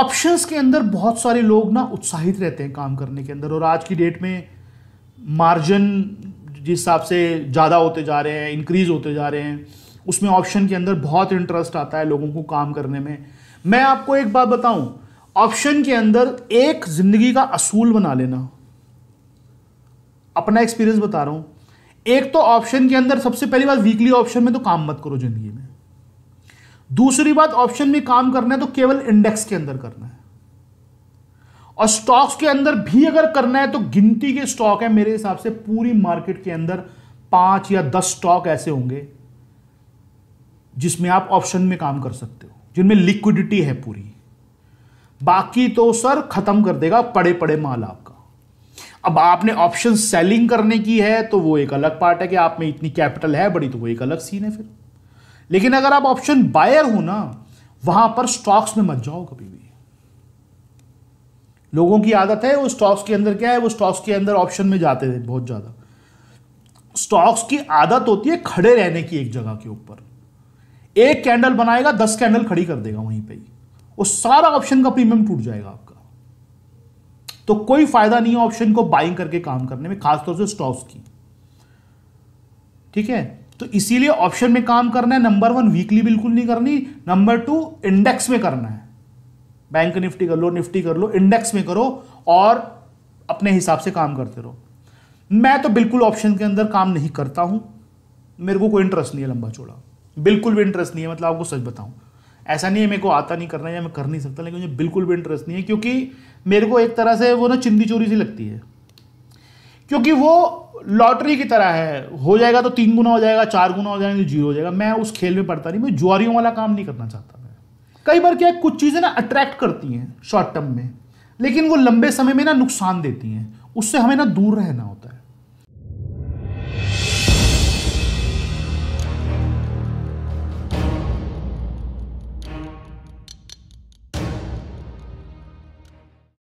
options के अंदर बहुत सारे लोग ना उत्साहित रहते हैं काम करने के अंदर और आज की डेट में मार्जिन जिस हिसाब से ज़्यादा होते जा रहे हैं इंक्रीज होते जा रहे हैं उसमें ऑप्शन के अंदर बहुत इंटरेस्ट आता है लोगों को काम करने में मैं आपको एक बात बताऊं ऑप्शन के अंदर एक ज़िंदगी का असूल बना लेना अपना एक्सपीरियंस बता रहा हूं एक तो ऑप्शन के अंदर सबसे पहली बात वीकली ऑप्शन में तो काम मत करो जिंदगी दूसरी बात ऑप्शन में काम करना है तो केवल इंडेक्स के अंदर करना है और स्टॉक्स के अंदर भी अगर करना है तो गिनती के स्टॉक है मेरे हिसाब से पूरी मार्केट के अंदर पांच या दस स्टॉक ऐसे होंगे जिसमें आप ऑप्शन में काम कर सकते हो जिनमें लिक्विडिटी है पूरी बाकी तो सर खत्म कर देगा पड़े पड़े माल आपका अब आपने ऑप्शन सेलिंग करने की है तो वो एक अलग पार्ट है कि आप में इतनी कैपिटल है बड़ी तो वो एक अलग सीन है फिर लेकिन अगर आप ऑप्शन बायर हो ना वहां पर स्टॉक्स में मत जाओ कभी भी लोगों की आदत है वो स्टॉक्स के अंदर क्या है वो स्टॉक्स के अंदर ऑप्शन में जाते थे बहुत ज़्यादा स्टॉक्स की आदत होती है खड़े रहने की एक जगह के ऊपर एक कैंडल बनाएगा दस कैंडल खड़ी कर देगा वहीं पर वो सारा ऑप्शन का प्रीमियम टूट जाएगा आपका तो कोई फायदा नहीं है ऑप्शन को बाइंग करके काम करने में खासतौर से स्टॉक्स की ठीक है तो इसीलिए ऑप्शन में काम करना है नंबर वन वीकली बिल्कुल नहीं करनी नंबर टू इंडेक्स में करना है बैंक निफ्टी कर लो निफ्टी कर लो इंडेक्स में करो और अपने हिसाब से काम करते रहो मैं तो बिल्कुल ऑप्शन के अंदर काम नहीं करता हूं मेरे को कोई इंटरेस्ट नहीं है लंबा चौड़ा बिल्कुल भी इंटरेस्ट नहीं है मतलब आपको सच बताऊं ऐसा नहीं है मेरे को आता नहीं करना या मैं कर नहीं सकता लेकिन मुझे बिल्कुल भी इंटरेस्ट नहीं है क्योंकि मेरे को एक तरह से वो ना चिंदी चोरी सी लगती है क्योंकि वो लॉटरी की तरह है हो जाएगा तो तीन गुना हो जाएगा चार गुना हो जाएगा तो जीरो हो जाएगा मैं उस खेल में पड़ता नहीं मैं जुआरियों वाला काम नहीं करना चाहता मैं कई बार क्या है कुछ चीज़ें ना अट्रैक्ट करती हैं शॉर्ट टर्म में लेकिन वो लंबे समय में ना नुकसान देती हैं उससे हमें ना दूर रहना होता है